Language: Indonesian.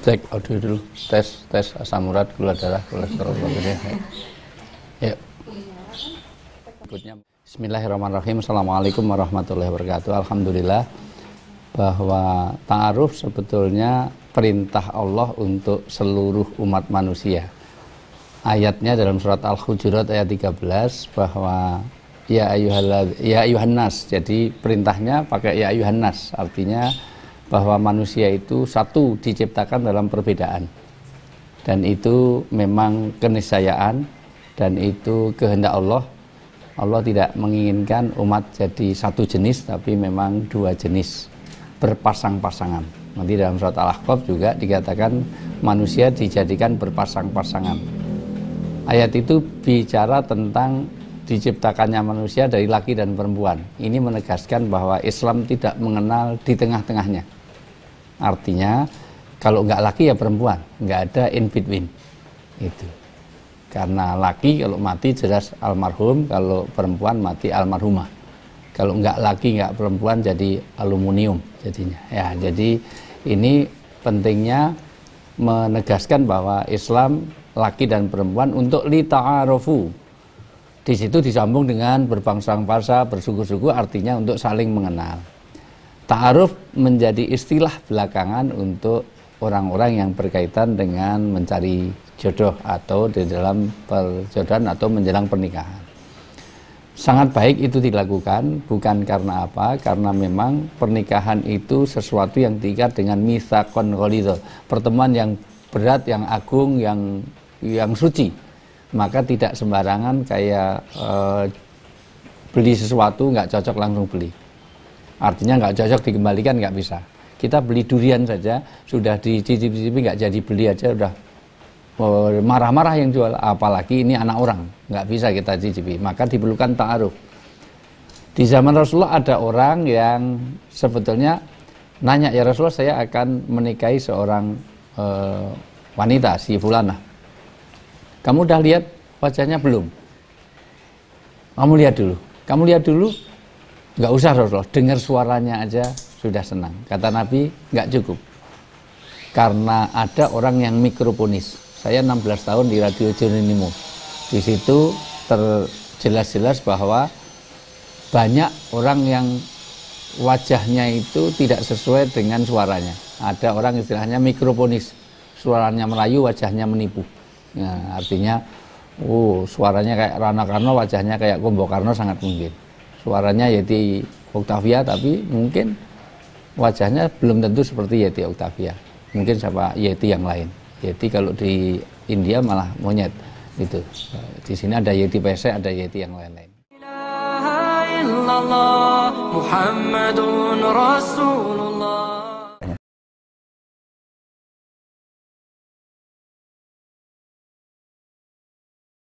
cek audio dulu tes tes asam urat gula darah kolesterol ya. ya berikutnya Bismillahirrahmanirrahim Assalamualaikum warahmatullahi wabarakatuh Alhamdulillah bahwa ta'aruf sebetulnya perintah Allah untuk seluruh umat manusia ayatnya dalam surat Al-Hujurat ayat 13 bahwa ya ayuhal ya nas Jadi perintahnya pakai ya nas artinya bahwa manusia itu satu diciptakan dalam perbedaan. Dan itu memang keniscayaan dan itu kehendak Allah. Allah tidak menginginkan umat jadi satu jenis tapi memang dua jenis berpasang-pasangan. Nanti dalam surat Al-Ahqaf juga dikatakan manusia dijadikan berpasang-pasangan. Ayat itu bicara tentang diciptakannya manusia dari laki dan perempuan. Ini menegaskan bahwa Islam tidak mengenal di tengah-tengahnya. Artinya kalau nggak laki ya perempuan, nggak ada in between. Itu. Karena laki kalau mati jelas almarhum, kalau perempuan mati almarhumah. Kalau nggak laki nggak perempuan jadi aluminium jadinya. Ya, jadi ini pentingnya menegaskan bahwa Islam laki dan perempuan untuk li ta'arufu di situ disambung dengan berbangsang bangsa bersuku-suku artinya untuk saling mengenal. Ta'aruf menjadi istilah belakangan untuk orang-orang yang berkaitan dengan mencari jodoh atau di dalam perjodohan atau menjelang pernikahan. Sangat baik itu dilakukan, bukan karena apa? Karena memang pernikahan itu sesuatu yang diikat dengan misa konkolido pertemuan yang berat, yang agung, yang yang suci maka tidak sembarangan kayak eh, beli sesuatu nggak cocok langsung beli. Artinya nggak cocok dikembalikan nggak bisa. Kita beli durian saja sudah dicicipi-cicipi nggak jadi beli aja udah oh, marah-marah yang jual apalagi ini anak orang nggak bisa kita cicipi maka diperlukan ta'aruf di zaman Rasulullah ada orang yang sebetulnya nanya ya Rasulullah saya akan menikahi seorang e, wanita si fulana kamu udah lihat wajahnya belum? Kamu lihat dulu. Kamu lihat dulu. Nggak usah Rasulullah, dengar suaranya aja sudah senang. Kata Nabi, nggak cukup. Karena ada orang yang mikroponis. Saya 16 tahun di Radio Jeronimo. Di situ terjelas-jelas bahwa banyak orang yang wajahnya itu tidak sesuai dengan suaranya. Ada orang istilahnya mikroponis, suaranya Melayu, wajahnya menipu. Ya, artinya, uh suaranya kayak Rana Karno, wajahnya kayak Kumbo Karno sangat mungkin. Suaranya Yeti Octavia, tapi mungkin wajahnya belum tentu seperti Yeti Octavia. Mungkin siapa Yeti yang lain. Yeti kalau di India malah monyet gitu. Di sini ada Yeti pesek, ada Yeti yang lain-lain. Muhammadun Rasulullah